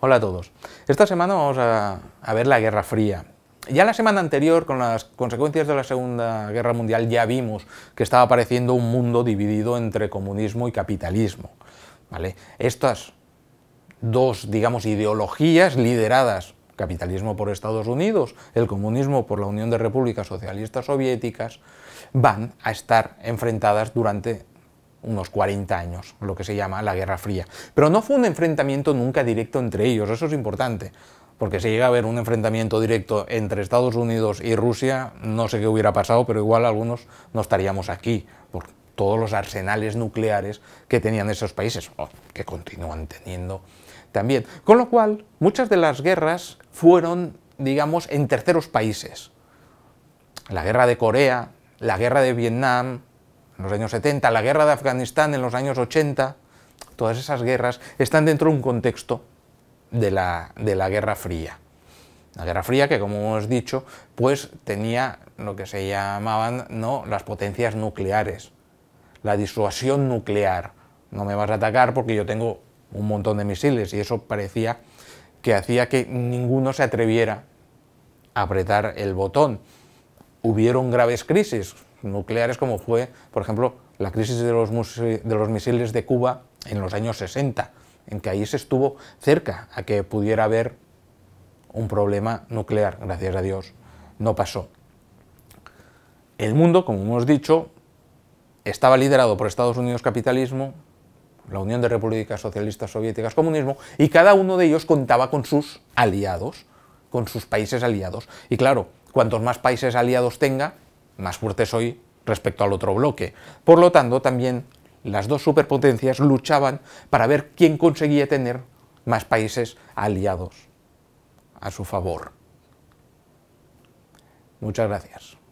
Hola a todos. Esta semana vamos a, ver la Guerra Fría. Ya la semana anterior, con las consecuencias de la Segunda Guerra Mundial, ya vimos que estaba apareciendo un mundo dividido entre comunismo y capitalismo. ¿vale? Estas dos, digamos, ideologías lideradas, capitalismo por Estados Unidos, el comunismo por la Unión de Repúblicas Socialistas Soviéticas, van a estar enfrentadas durante unos 40 años, lo que se llama la Guerra Fría. Pero no fue un enfrentamiento nunca directo entre ellos, eso es importante, porque si llega a haber un enfrentamiento directo entre Estados Unidos y Rusia, no sé qué hubiera pasado, pero igual algunos no estaríamos aquí, por todos los arsenales nucleares que tenían esos países, que continúan teniendo también. Con lo cual, muchas de las guerras fueron, digamos, en terceros países. La guerra de Corea, la guerra de Vietnam, en los años 70, la guerra de Afganistán en los años 80, todas esas guerras están dentro de un contexto de la, de la Guerra Fría. La Guerra Fría que, como hemos dicho, pues tenía lo que se llamaban ¿no? las potencias nucleares, la disuasión nuclear. No me vas a atacar porque yo tengo un montón de misiles y eso parecía que hacía que ninguno se atreviera a apretar el botón. Hubieron graves crisis, nucleares como fue, por ejemplo, la crisis de los, de los misiles de Cuba en los años 60, en que ahí se estuvo cerca a que pudiera haber un problema nuclear, gracias a Dios, no pasó. El mundo, como hemos dicho, estaba liderado por Estados Unidos capitalismo, la Unión de Repúblicas Socialistas Soviéticas comunismo, y cada uno de ellos contaba con sus aliados, con sus países aliados. Y claro, cuantos más países aliados tenga, más fuertes hoy respecto al otro bloque. Por lo tanto, también las dos superpotencias luchaban para ver quién conseguía tener más países aliados a su favor. Muchas gracias.